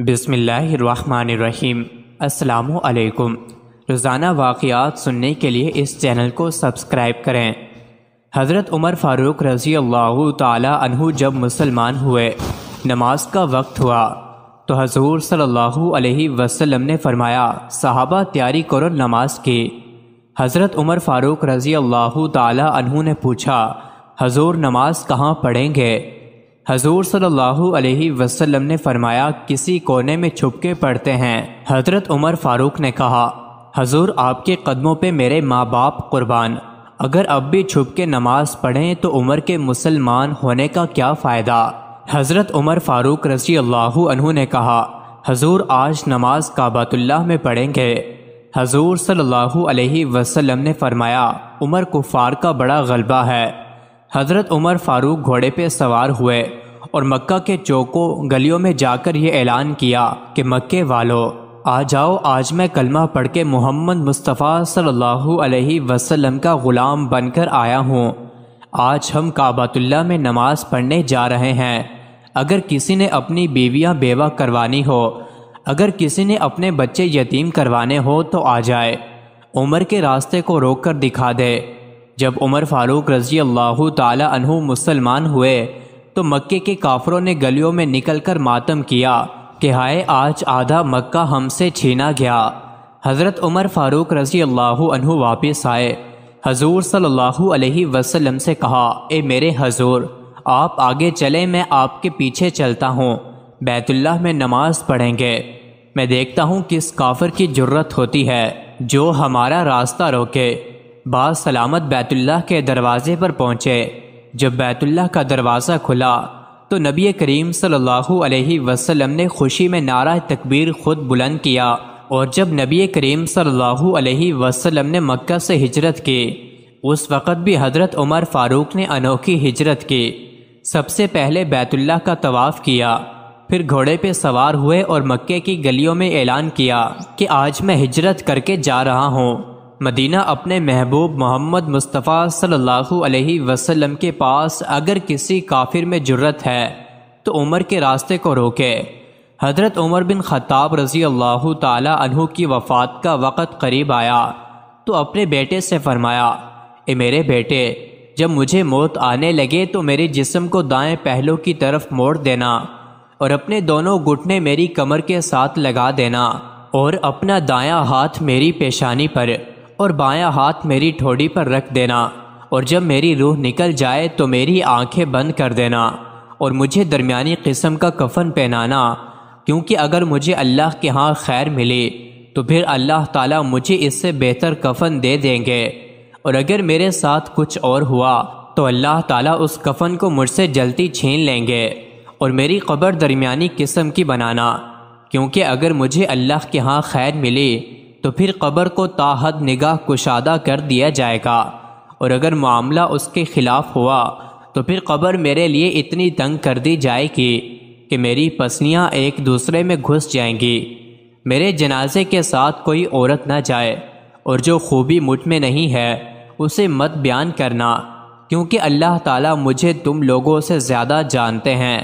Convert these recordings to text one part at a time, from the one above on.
बिसमीम् अल्लाम रोज़ाना वाक़ात सुनने के लिए इस चैनल को सब्सक्राइब करें हज़रत उमर फ़ारूक रज़ी अल्लाह तहु जब मुसलमान हुए नमाज का वक्त हुआ तो हजूर सल्लल्लाहु अलैहि वसल्लम ने फ़रमाया साहबा तैयारी करो नमाज की हज़रत उमर फ़ारूक रज़ी अल्लाह तहु ने पूछा हजूर नमाज कहाँ पढ़ेंगे हजूर अलैहि वसल्लम ने फरमाया किसी कोने में छुपके पढ़ते हैं हजरत उमर फारूक ने कहा हजूर आपके कदमों पे मेरे माँ बाप कुर्बान अगर अब भी छुप के नमाज पढ़ें तो उम्र के मुसलमान होने का क्या फ़ायदा हज़रत उमर फारूक रसी अल्लाह ने कहा हजूर आज नमाज काबातुल्लाह में पढ़ेंगे हजूर सल्लल्लाहु अलैहि वसल्लम ने फरमाया उमर कुफार का बड़ा गलबा है हज़रत उमर फारूक घोड़े पर सवार हुए और मक्का के चौकों गलियों में जाकर यह ऐलान किया कि मक्के वालों आ जाओ आज मैं कलमा पढ़ के मोहम्मद मुस्तफ़ा सल्लल्लाहु अलैहि वसल्लम का ग़ुलाम बनकर आया हूँ आज हम काबातुल्ला में नमाज पढ़ने जा रहे हैं अगर किसी ने अपनी बीवियाँ बेवा करवानी हो अगर किसी ने अपने बच्चे यतीम करवाने हो तो आ जाए उमर के रास्ते को रोक कर दिखा दे जब उमर फारूक रजी अल्लाह तहु मुसलमान हुए तो मक्के के काफरों ने गलियों में निकलकर मातम किया कि हाय आज आधा मक्का हमसे छीना गया हज़रत उमर फारूक रजी अल्लाह वापस आए हजूर सल्लल्लाहु अलैहि वसल्लम से कहा ए मेरे हजूर आप आगे चले मैं आपके पीछे चलता हूँ बैतुल्लाह में नमाज पढ़ेंगे मैं देखता हूँ किस काफर की जरूरत होती है जो हमारा रास्ता रोके सलामत बैतुल्ला के दरवाजे पर पहुंचे जब बैतुल्ला का दरवाज़ा खुला तो नबी करीम सल्लल्लाहु अलैहि वसल्लम ने खुशी में नारा तकबीर खुद बुलंद किया और जब नबी करीम सल्लल्लाहु अलैहि वसल्लम ने मक्का से हिजरत की उस वक़्त भी हज़रत उमर फ़ारूक ने अनोखी हिजरत की सबसे पहले बैतुल्ला का तवाफ़ किया फिर घोड़े पे सवार हुए और मक्के की गलियों में ऐलान किया कि आज मैं हिजरत करके जा रहा हूँ मदीना अपने महबूब मोहम्मद मुस्तफ़ा सल्लल्लाहु अलैहि वसल्लम के पास अगर किसी काफिर में जुर्रत है तो उमर के रास्ते को रोके हज़रत उमर बिन ख़त्ताब रज़ी अल्लाह तु की वफ़ात का वक़्त करीब आया तो अपने बेटे से फरमाया ए मेरे बेटे जब मुझे मौत आने लगे तो मेरे जिस्म को दाएं पहलों की तरफ मोड़ देना और अपने दोनों घुटने मेरी कमर के साथ लगा देना और अपना दायां हाथ मेरी पेशानी पर और बायां हाथ मेरी ठोड़ी पर रख देना और जब मेरी रूह निकल जाए तो मेरी आंखें बंद कर देना और मुझे दरमियानी किस्म का कफन पहनाना क्योंकि अगर मुझे अल्लाह के यहाँ खैर मिले तो फिर अल्लाह ताला मुझे इससे बेहतर कफन दे देंगे और अगर मेरे साथ कुछ और हुआ तो अल्लाह ताला उस कफन को मुझसे जल्दी छीन लेंगे और मेरी कब्र दरमियानी किस्म की बनाना क्योंकि अगर मुझे अल्लाह के यहाँ खैर मिली तो फिर कब्र को ताहद निगाह कुशादा कर दिया जाएगा और अगर मामला उसके खिलाफ हुआ तो फिर कब्र मेरे लिए इतनी तंग कर दी जाएगी कि मेरी पसनियाँ एक दूसरे में घुस जाएंगी मेरे जनाजे के साथ कोई औरत ना जाए और जो खूबी मुझ में नहीं है उसे मत बयान करना क्योंकि अल्लाह ताला मुझे तुम लोगों से ज़्यादा जानते हैं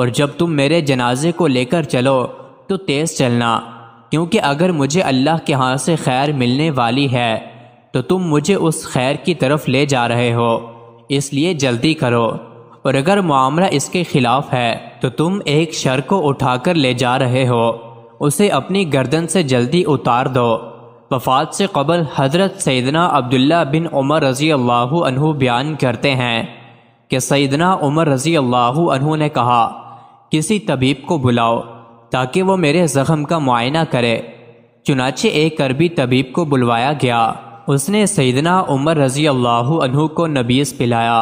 और जब तुम मेरे जनाजे को लेकर चलो तो तेज़ चलना क्योंकि अगर मुझे अल्लाह के हाथ से खैर मिलने वाली है तो तुम मुझे उस खैर की तरफ ले जा रहे हो इसलिए जल्दी करो और अगर मामला इसके खिलाफ है तो तुम एक शर को उठाकर ले जा रहे हो उसे अपनी गर्दन से जल्दी उतार दो वफात से कबल हजरत सैदना अब्दुल्ला बिन उमर रज़ी अल्लाह अनहु बयान करते हैं कि सैदना उमर रज़ी अल्लाह अनहु ने कहा किसी तबीब को बुलाओ ताकि वो मेरे जख्म का मुआयना करे चुनाचे एक अरबी तबीब को बुलवाया गया उसने सैदना उमर रजी अल्लाह को नबीस पिलाया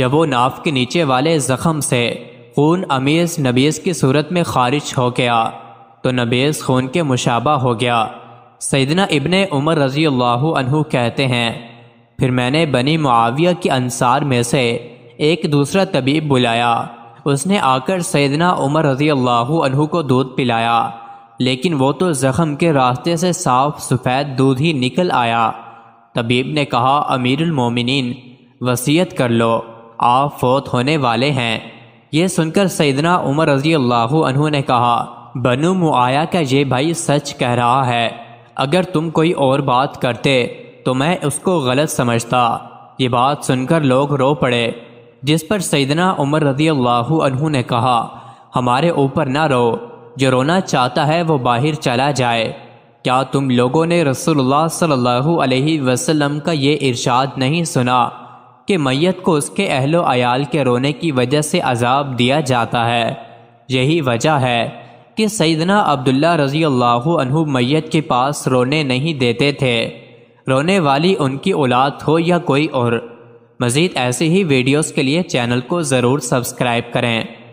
जब वो नाफ के नीचे वाले जख्म से खून अमीज नबीस की सूरत में खारिज हो गया तो नबीस खून के मुशाबा हो गया सैदना इबन उमर रजी अल्लाह कहते हैं फिर मैंने बनी मुआविया के अनसार में से एक दूसरा तबीब बुलाया उसने आकर सैदना उमर रजी अल्लाह को दूध पिलाया लेकिन वो तो ज़ख़म के रास्ते से साफ सफ़ेद दूध ही निकल आया तबीब ने कहा अमीरमिन वसीयत कर लो आप फोत होने वाले हैं ये सुनकर सैदना उमर रजी अल्लाह ने कहा बनु मुआया का ये भाई सच कह रहा है अगर तुम कोई और बात करते तो मैं उसको गलत समझता ये बात सुनकर लोग रो पड़े जिस पर सैदना उमर रदी अल्लाह ने कहा हमारे ऊपर ना रो जो रोना चाहता है वो बाहर चला जाए क्या तुम लोगों ने रसोल्ला सल्लल्लाहु अलैहि वसल्लम का ये इरशाद नहीं सुना कि मैत को उसके अहलो अयाल के रोने की वजह से अजाब दिया जाता है यही वजह है कि सैदना अब्दुल्ला रजी अल्लाह मैत के पास रोने नहीं देते थे रोने वाली उनकी औलाद हो या कोई और मज़ीद ऐसे ही वीडियोज़ के लिए चैनल को ज़रूर सब्सक्राइब करें